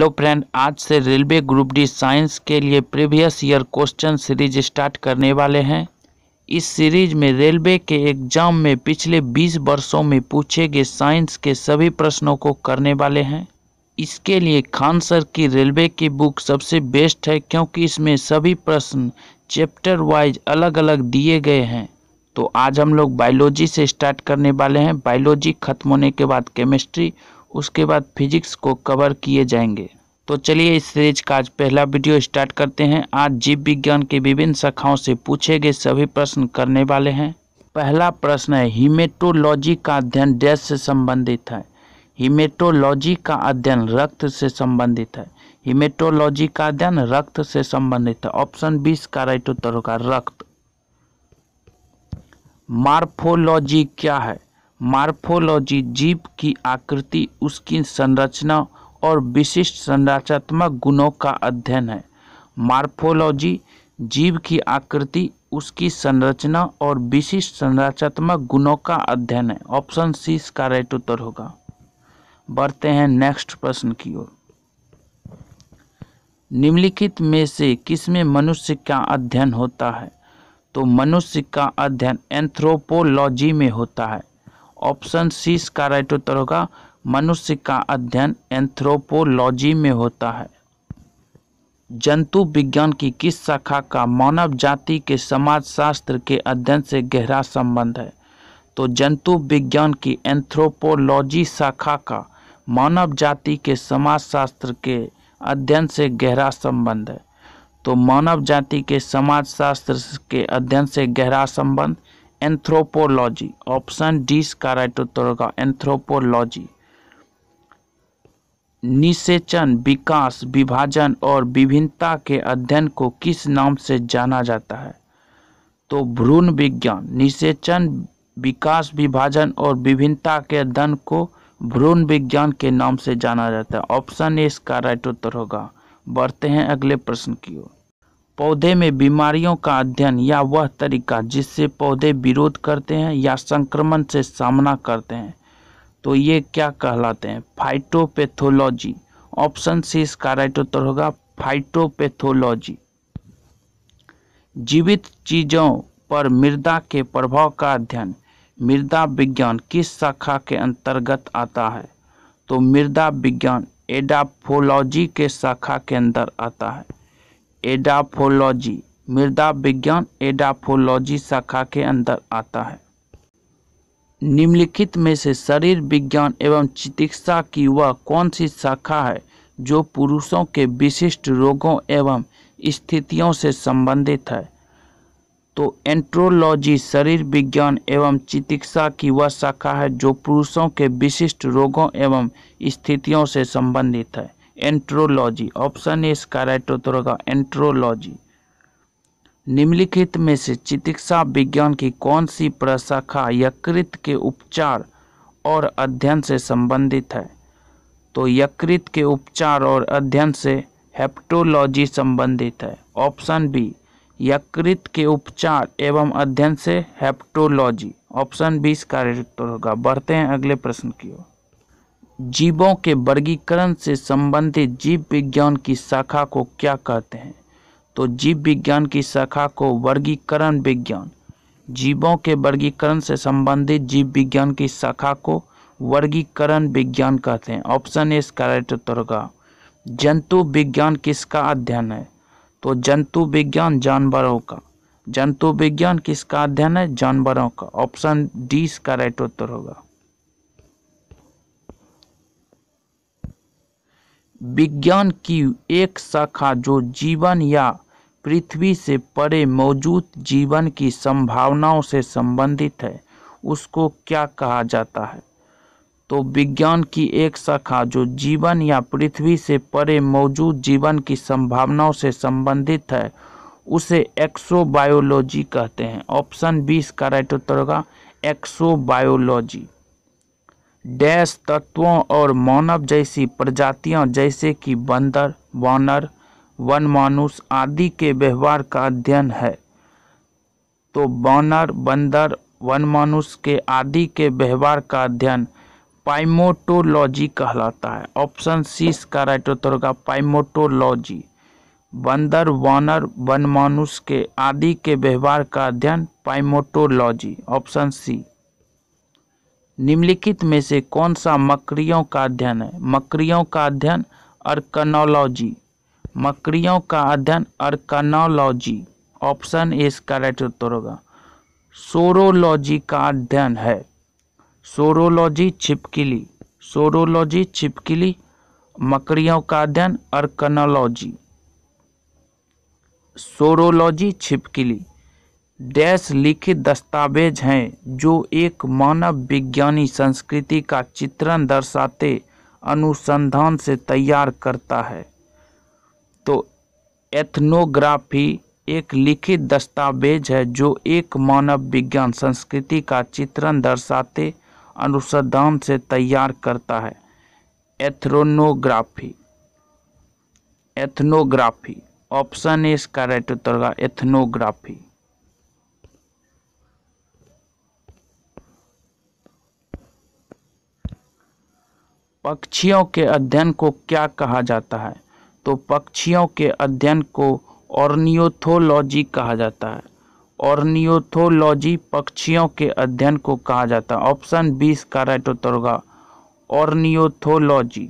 hello friend आज से railway group D science के लिए previous year question series start करने वाले हैं इस सीरीज में रेलवे के एग्जाम में पिछले 20 वर्षों में पूछे गए साइंस के सभी प्रश्नों को करने वाले हैं इसके लिए खान सर की रेलवे की बुक सबसे बेस्ट है क्योंकि इसमें सभी प्रश्न चैप्टर वाइज अलग अलग दिए गए हैं तो आज हम लोग बायोलॉजी से स्टार्ट करने वाले हैं बायोलॉजी खत्म होने के बाद केमिस्ट्री उसके बाद फिजिक्स को कवर किए जाएंगे तो चलिए इस सीरीज का आज पहला वीडियो स्टार्ट करते हैं आज जीव विज्ञान के विभिन्न शाखाओं से पूछे गए सभी प्रश्न करने वाले हैं पहला प्रश्न है हिमेटोलॉजी का अध्ययन डैश से संबंधित है हिमेटोलॉजी का अध्ययन रक्त से संबंधित है हिमेटोलॉजी का अध्ययन रक्त से संबंधित है ऑप्शन बीस का राइट उत्तर होगा रक्त मार्फोलॉजी क्या है मार्फोलॉजी जीव की आकृति उसकी संरचना और विशिष्ट संरचनात्मक गुणों का अध्ययन है मार्फोलॉजी जीव की आकृति उसकी संरचना और विशिष्ट संरचनात्मक गुणों का अध्ययन है ऑप्शन सी इसका राइट उत्तर होगा बढ़ते हैं नेक्स्ट प्रश्न की ओर निम्नलिखित में से किस में मनुष्य का अध्ययन होता है तो मनुष्य का अध्ययन एंथ्रोपोलॉजी में होता है ऑप्शन सी इसका उत्तर होगा मनुष्य का अध्ययन एंथ्रोपोलॉजी में होता है जंतु विज्ञान की किस शाखा का मानव जाति के समाजशास्त्र के अध्ययन से गहरा संबंध है तो जंतु विज्ञान की एंथ्रोपोलॉजी शाखा का मानव जाति के समाजशास्त्र के अध्ययन से गहरा संबंध है तो मानव जाति के समाजशास्त्र के अध्ययन से गहरा संबंध एंथ्रोपोलॉजी ऑप्शन डी करेक्ट उत्तर होगा एंथ्रोपोलॉजी निषेचन विकास विभाजन और विभिन्नता के अध्ययन को किस नाम से जाना जाता है तो भ्रूण विज्ञान निषेचन विकास विभाजन और विभिन्नता के अध्ययन को भ्रूण विज्ञान के नाम से जाना जाता है ऑप्शन ए इसका राइट उत्तर होगा बढ़ते हैं अगले प्रश्न की ओर पौधे में बीमारियों का अध्ययन या वह तरीका जिससे पौधे विरोध करते हैं या संक्रमण से सामना करते हैं तो ये क्या कहलाते हैं फाइटोपैथोलॉजी ऑप्शन सी इसका राइट उत्तर होगा फाइटोपैथोलॉजी जीवित चीजों पर मृदा के प्रभाव का अध्ययन मृदा विज्ञान किस शाखा के अंतर्गत आता है तो मृदा विज्ञान एडाफोलॉजी के शाखा के अंदर आता है एडाफोलॉजी मृदा विज्ञान एडाफोलॉजी शाखा के अंदर आता है निम्नलिखित में से शरीर विज्ञान एवं चिकित्सा की वह कौन सी शाखा है जो पुरुषों के विशिष्ट रोगों एवं स्थितियों से संबंधित है तो एंट्रोलॉजी शरीर विज्ञान एवं चिकित्सा की वह शाखा है जो पुरुषों के विशिष्ट रोगों एवं स्थितियों से संबंधित है एंट्रोलॉजी ऑप्शन ए इसका राइट उत्तर होगा एंट्रोलॉजी निम्नलिखित में से चिकित्सा विज्ञान की कौन सी प्रशाखा यकृत के उपचार और अध्ययन से संबंधित है तो यकृत के उपचार और अध्ययन से हेप्टोलॉजी संबंधित है ऑप्शन बी यकृत के उपचार एवं अध्ययन से हेप्टोलॉजी ऑप्शन बी इसका उत्तर होगा बढ़ते हैं अगले प्रश्न की ओर जीवों के वर्गीकरण से संबंधित जीव विज्ञान की शाखा को क्या कहते हैं तो जीव विज्ञान की शाखा को वर्गीकरण विज्ञान जीवों के वर्गीकरण से संबंधित जीव विज्ञान की शाखा को वर्गीकरण विज्ञान कहते हैं ऑप्शन ए इसका राइट उत्तर होगा जंतु विज्ञान किसका अध्ययन है तो जंतु विज्ञान जानवरों का जंतु विज्ञान किसका अध्ययन है जानवरों का ऑप्शन डी इसका राइट उत्तर होगा विज्ञान की एक शाखा जो जीवन या पृथ्वी से परे मौजूद जीवन की संभावनाओं से संबंधित है उसको क्या कहा जाता है तो विज्ञान की एक शाखा जो जीवन या पृथ्वी से परे मौजूद जीवन की संभावनाओं से संबंधित है उसे एक्सोबायोलॉजी कहते हैं ऑप्शन बीस का राइट उत्तर होगा एक्सोबायोलॉजी डैश तत्वों और मानव जैसी प्रजातियां जैसे कि बंदर वानर वन मानुष आदि के व्यवहार का अध्ययन है तो वानर बंदर वनमानुष के आदि के व्यवहार का अध्ययन पाइमोटोलॉजी कहलाता है ऑप्शन सी इसका राइट उत्तर होगा पाइमोटोलॉजी बंदर वानर वनमानुष के आदि के व्यवहार का अध्ययन पाइमोटोलॉजी ऑप्शन सी निम्नलिखित में से कौन सा मकड़ियों का अध्ययन है मकड़ियों का अध्ययन अर्कनोलॉजी मकड़ियों का अध्ययन अर्कनोलॉजी ऑप्शन ए इसका राइट उत्तर होगा सोरोलॉजी का अध्ययन है सोरोलॉजी छिपकिली सोरोलॉजी छिपकिली मकड़ियों का अध्ययन अर्कनोलॉजी सोरोलॉजी छिपकिली डैश लिखित दस्तावेज हैं जो एक मानव विज्ञानी संस्कृति का चित्रण दर्शाते अनुसंधान से तैयार करता है तो एथनोग्राफी एक लिखित दस्तावेज है जो एक मानव विज्ञान संस्कृति का चित्रण दर्शाते अनुसंधान से तैयार करता है एथ्रोनोग्राफी एथनोग्राफी ऑप्शन ए इसका राइट उत्तर होगा एथनोग्राफी पक्षियों के अध्ययन को क्या कहा जाता है तो पक्षियों के अध्ययन को ऑर्नियोथोलॉजी कहा जाता है ऑर्नियोथोलॉजी पक्षियों के अध्ययन को कहा जाता है ऑप्शन बी इसका राइट उत्तर होगा ऑर्नियोथोलॉजी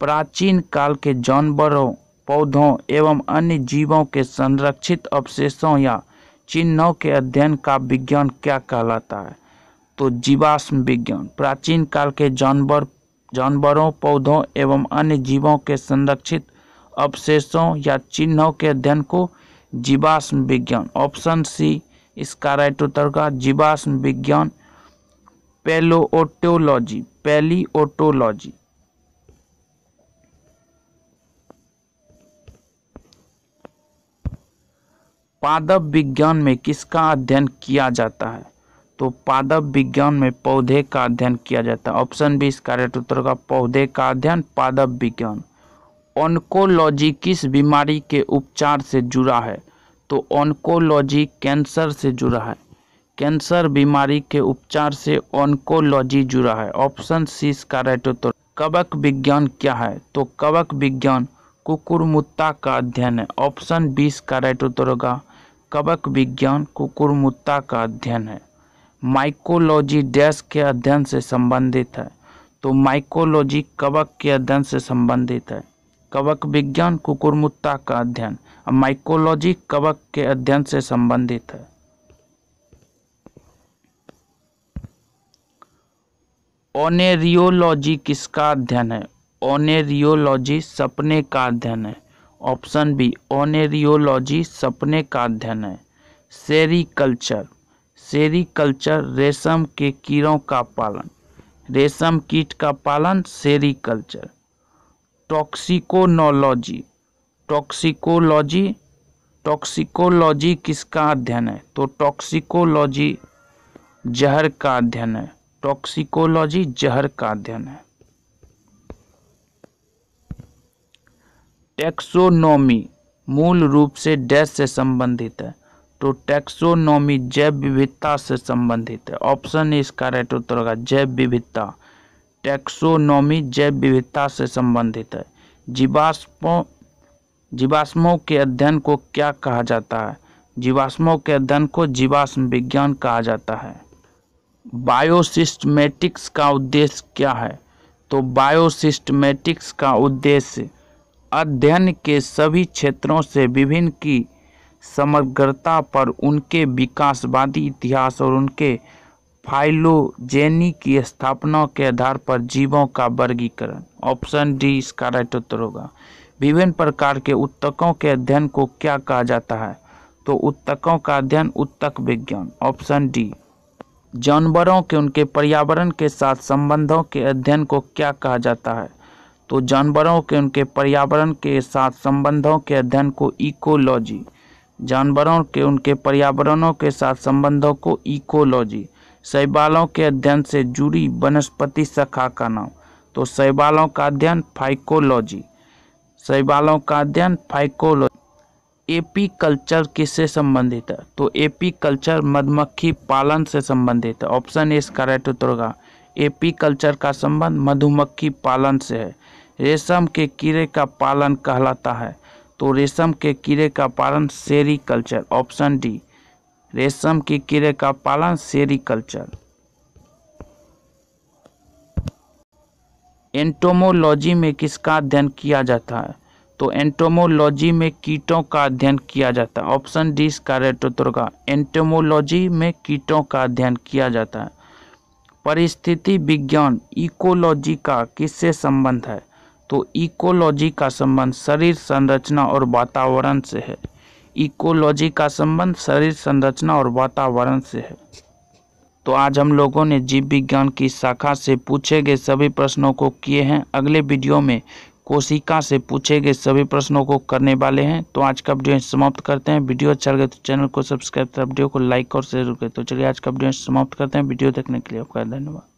प्राचीन काल के जानवरों पौधों एवं अन्य जीवों के संरक्षित अवशेषों या चिन्हों के अध्ययन का विज्ञान क्या कहलाता है तो जीवाश्म विज्ञान प्राचीन काल के जानवर जानवरों पौधों एवं अन्य जीवों के संरक्षित अवशेषों या चिन्हों के अध्ययन को जीवाश्म विज्ञान ऑप्शन सी इसका राइट उत्तर का जीवाश्म विज्ञान पेलोओटोलॉजी पेलीओटोलॉजी पादप विज्ञान में किसका अध्ययन किया जाता है तो पादप विज्ञान में पौधे का अध्ययन किया जाता है ऑप्शन बी इस कार्य उत्तर का पौधे का अध्ययन पादप विज्ञान ऑन्कोलॉजी किस बीमारी के उपचार से जुड़ा है तो ऑन्कोलॉजी कैंसर से जुड़ा है कैंसर बीमारी के उपचार से ऑनकोलॉजी जुड़ा है ऑप्शन सी इसका राइट उत्तर कवक विज्ञान क्या है तो कवक विज्ञान कुकुरमुत्ता का अध्ययन है ऑप्शन बी इसका राइट उत्तर होगा कवक विज्ञान कुकुरमुत्ता का अध्ययन है माइकोलॉजी डैश के अध्ययन से संबंधित है तो माइकोलॉजी कवक के अध्ययन से संबंधित है कवक विज्ञान कुकुरमुत्ता का अध्ययन अब माइकोलॉजी कवक के अध्ययन से संबंधित है ओनेरियोलॉजी किसका अध्ययन है ओनेरियोलॉजी सपने का अध्ययन है ऑप्शन बी ओनेरियोलॉजी सपने का अध्ययन है सेरिकल्चर सेरीकल्चर रेशम के कीड़ों का पालन रेशम कीट का पालन सेरीकल्चर टॉक्सिकोनोलॉजी टॉक्सिकोलॉजी टॉक्सिकोलॉजी किसका अध्ययन है तो टॉक्सिकोलॉजी जहर का अध्ययन है टॉक्सिकोलॉजी जहर का अध्ययन है टेक्सोनोमी मूल रूप से डैश से संबंधित है तो टैक्सोनॉमी जैव विविधता से संबंधित है ऑप्शन इसका राइट उत्तर होगा जैव विविधता टैक्सोनॉमी जैव विविधता से संबंधित है जीवाश्मों जीवाश्मों के अध्ययन को क्या कहा जाता है जीवाश्मों के अध्ययन को जीवाश्म विज्ञान कहा जाता है बायोसिस्टमेटिक्स का उद्देश्य क्या है तो बायोसिस्टमेटिक्स का उद्देश्य अध्ययन के सभी क्षेत्रों से विभिन्न की समग्रता पर उनके विकासवादी इतिहास और उनके फाइलोजेनी की स्थापना के आधार पर जीवों का वर्गीकरण ऑप्शन डी इसका राइट उत्तर होगा विभिन्न प्रकार के उत्तकों के अध्ययन को क्या कहा जाता है तो उत्तकों का अध्ययन उत्तक विज्ञान ऑप्शन डी जानवरों के उनके पर्यावरण के साथ संबंधों के अध्ययन को क्या कहा जाता है तो जानवरों के उनके पर्यावरण के साथ संबंधों के अध्ययन को इकोलॉजी जानवरों के उनके पर्यावरणों के साथ संबंधों को इकोलॉजी शैवालों के अध्ययन से जुड़ी वनस्पति शाखा का नाम तो शैवालों का अध्ययन फाइकोलॉजी शैवालों का अध्ययन फाइकोलॉजी कल्चर किससे संबंधित है तो कल्चर मधुमक्खी पालन से संबंधित है ऑप्शन ए इसका राइट उत्तर होगा कल्चर का संबंध मधुमक्खी पालन से है रेशम के कीड़े का पालन कहलाता है तो रेशम के कीड़े का पालन सेरिकल्चर ऑप्शन डी रेशम के कीड़े का पालन सेरिकल्चर एंटोमोलॉजी में किसका अध्ययन किया जाता है तो एंटोमोलॉजी में कीटों का अध्ययन किया जाता है ऑप्शन डी इसका रेट उत्तर का एंटोमोलॉजी में कीटों का अध्ययन किया जाता है परिस्थिति विज्ञान इकोलॉजी का किससे संबंध है तो इकोलॉजी का संबंध शरीर संरचना और वातावरण से है इकोलॉजी का संबंध शरीर संरचना और वातावरण से है तो आज हम लोगों ने जीव विज्ञान की शाखा से पूछे गए सभी प्रश्नों को किए हैं अगले वीडियो में कोशिका से पूछे गए सभी प्रश्नों को करने वाले हैं तो आज का वीडियो समाप्त करते हैं वीडियो अच्छा लगे तो चैनल को सब्सक्राइब कर तो वीडियो को लाइक और शेयर करें तो चलिए आज का वीडियो समाप्त करते हैं वीडियो देखने के लिए आपका धन्यवाद